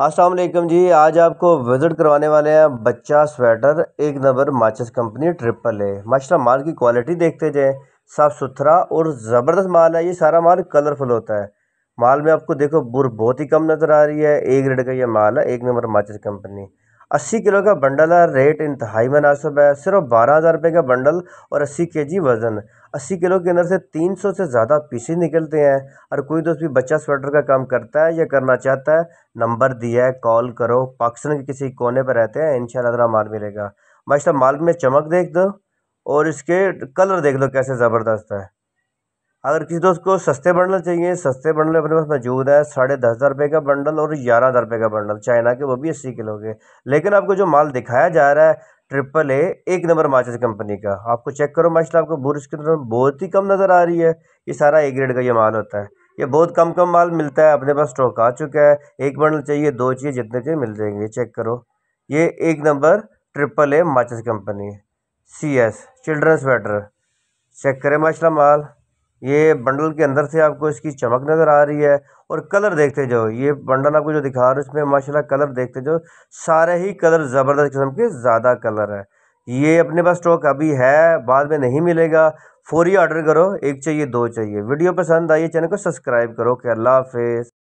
असलम जी आज आपको विज़िट करवाने वाले हैं बच्चा स्वेटर एक नंबर माचिस कंपनी ट्रिपल ए माशा माल की क्वालिटी देखते जाए साफ़ सुथरा और ज़बरदस्त माल है ये सारा माल कलरफुल होता है माल में आपको देखो बुर बहुत ही कम नज़र आ रही है एक रेड का ये माल है एक नंबर माचिस कंपनी अस्सी किलो का बंडल है रेट इंतहाई मुनासब है सिर्फ बारह हज़ार रुपये का बंडल और अस्सी के जी वज़न अस्सी किलो के अंदर से तीन सौ से ज़्यादा पीसी निकलते हैं और कोई दोस्त भी बच्चा स्वेटर का काम करता है या करना चाहता है नंबर दिया है कॉल करो पाकिस्तान के किसी कोने पर रहते हैं इन शाला माल मिलेगा माशा माल में चमक देख दो और इसके कलर देख लो कैसे ज़बरदस्त है अगर किसी दोस्त को सस्ते बंडल चाहिए सस्ते बंडल अपने पास मौजूद है साढ़े दस हज़ार रुपये का बंडल और ग्यारह हज़ार रुपये का बंडल चाइना के वो भी अस्सी किलो के लेकिन आपको जो माल दिखाया जा रहा है ट्रिपल ए एक नंबर माचिस कंपनी का आपको चेक करो माशा आपको बुरश की तरफ बहुत ही कम नज़र आ रही है ये सारा ए ग्रेड का ये माल होता है ये बहुत कम कम माल मिलता है अपने पास स्टॉक आ चुका है एक बंडल चाहिए दो चाहिए जितने चाहिए मिल जाएंगे चेक करो ये एक नंबर ट्रिपल ए माचिस company C S children sweater check करें माशा माल ये बंडल के अंदर से आपको इसकी चमक नज़र आ रही है और कलर देखते जाओ ये बंडल आपको जो दिखा रहा है उसमें माशाल्लाह कलर देखते जाओ सारे ही कलर ज़बरदस्त किस्म के ज़्यादा कलर है ये अपने पास स्टॉक अभी है बाद में नहीं मिलेगा फौरी ऑर्डर करो एक चाहिए दो चाहिए वीडियो पसंद आई चैनल को सब्सक्राइब करो के अल्लाह हाफिज़